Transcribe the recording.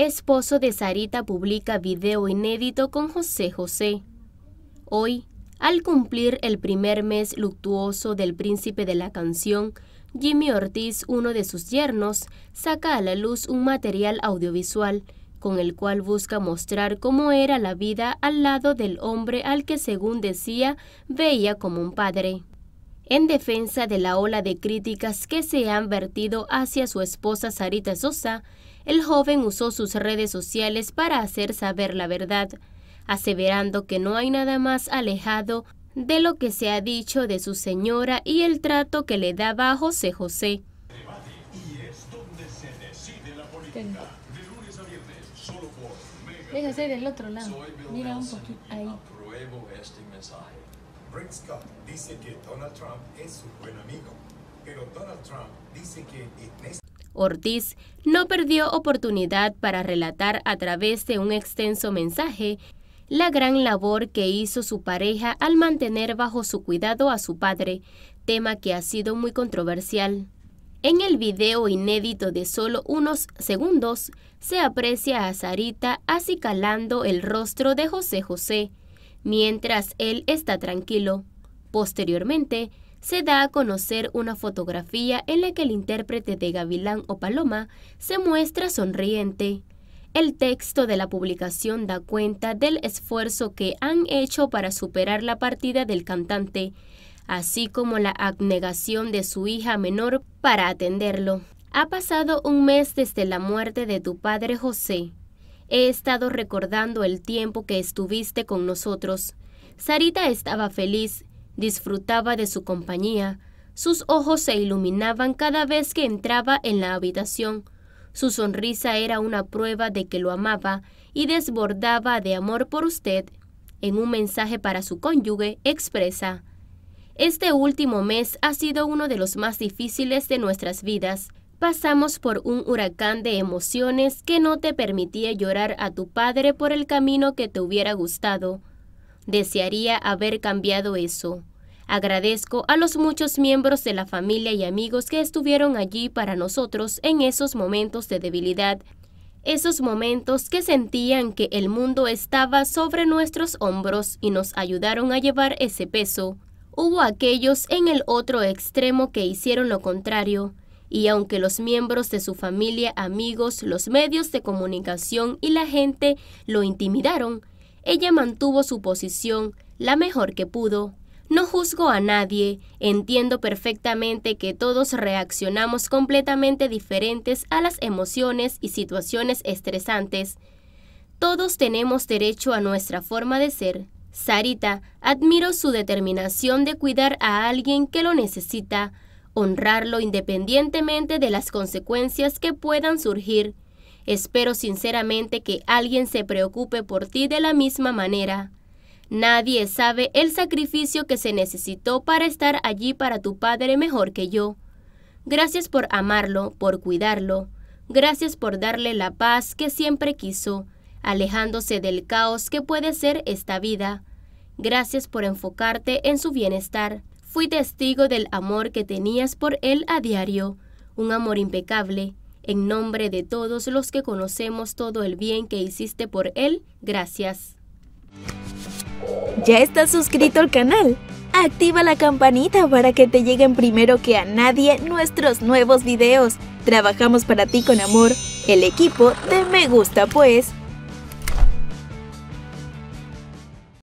Esposo de Sarita publica video inédito con José José. Hoy, al cumplir el primer mes luctuoso del príncipe de la canción, Jimmy Ortiz, uno de sus yernos, saca a la luz un material audiovisual con el cual busca mostrar cómo era la vida al lado del hombre al que según decía veía como un padre. En defensa de la ola de críticas que se han vertido hacia su esposa Sarita Sosa, el joven usó sus redes sociales para hacer saber la verdad, aseverando que no hay nada más alejado de lo que se ha dicho de su señora y el trato que le daba a José José. Déjese del del otro lado. Mira un poquito ahí. Apruebo este mensaje. Brent Scott dice que Donald Trump es su buen amigo, pero Donald Trump dice que en Ortiz no perdió oportunidad para relatar a través de un extenso mensaje la gran labor que hizo su pareja al mantener bajo su cuidado a su padre, tema que ha sido muy controversial. En el video inédito de solo unos segundos, se aprecia a Sarita acicalando el rostro de José José, mientras él está tranquilo. Posteriormente, se da a conocer una fotografía en la que el intérprete de Gavilán o Paloma se muestra sonriente. El texto de la publicación da cuenta del esfuerzo que han hecho para superar la partida del cantante, así como la abnegación de su hija menor para atenderlo. Ha pasado un mes desde la muerte de tu padre José. He estado recordando el tiempo que estuviste con nosotros. Sarita estaba feliz Disfrutaba de su compañía, sus ojos se iluminaban cada vez que entraba en la habitación, su sonrisa era una prueba de que lo amaba y desbordaba de amor por usted. En un mensaje para su cónyuge expresa, Este último mes ha sido uno de los más difíciles de nuestras vidas. Pasamos por un huracán de emociones que no te permitía llorar a tu padre por el camino que te hubiera gustado. Desearía haber cambiado eso. Agradezco a los muchos miembros de la familia y amigos que estuvieron allí para nosotros en esos momentos de debilidad, esos momentos que sentían que el mundo estaba sobre nuestros hombros y nos ayudaron a llevar ese peso. Hubo aquellos en el otro extremo que hicieron lo contrario, y aunque los miembros de su familia, amigos, los medios de comunicación y la gente lo intimidaron, ella mantuvo su posición la mejor que pudo. No juzgo a nadie, entiendo perfectamente que todos reaccionamos completamente diferentes a las emociones y situaciones estresantes. Todos tenemos derecho a nuestra forma de ser. Sarita, admiro su determinación de cuidar a alguien que lo necesita, honrarlo independientemente de las consecuencias que puedan surgir. Espero sinceramente que alguien se preocupe por ti de la misma manera. Nadie sabe el sacrificio que se necesitó para estar allí para tu Padre mejor que yo. Gracias por amarlo, por cuidarlo. Gracias por darle la paz que siempre quiso, alejándose del caos que puede ser esta vida. Gracias por enfocarte en su bienestar. Fui testigo del amor que tenías por él a diario, un amor impecable. En nombre de todos los que conocemos todo el bien que hiciste por él, gracias. ¿Ya estás suscrito al canal? Activa la campanita para que te lleguen primero que a nadie nuestros nuevos videos. Trabajamos para ti con amor, el equipo de Me Gusta Pues.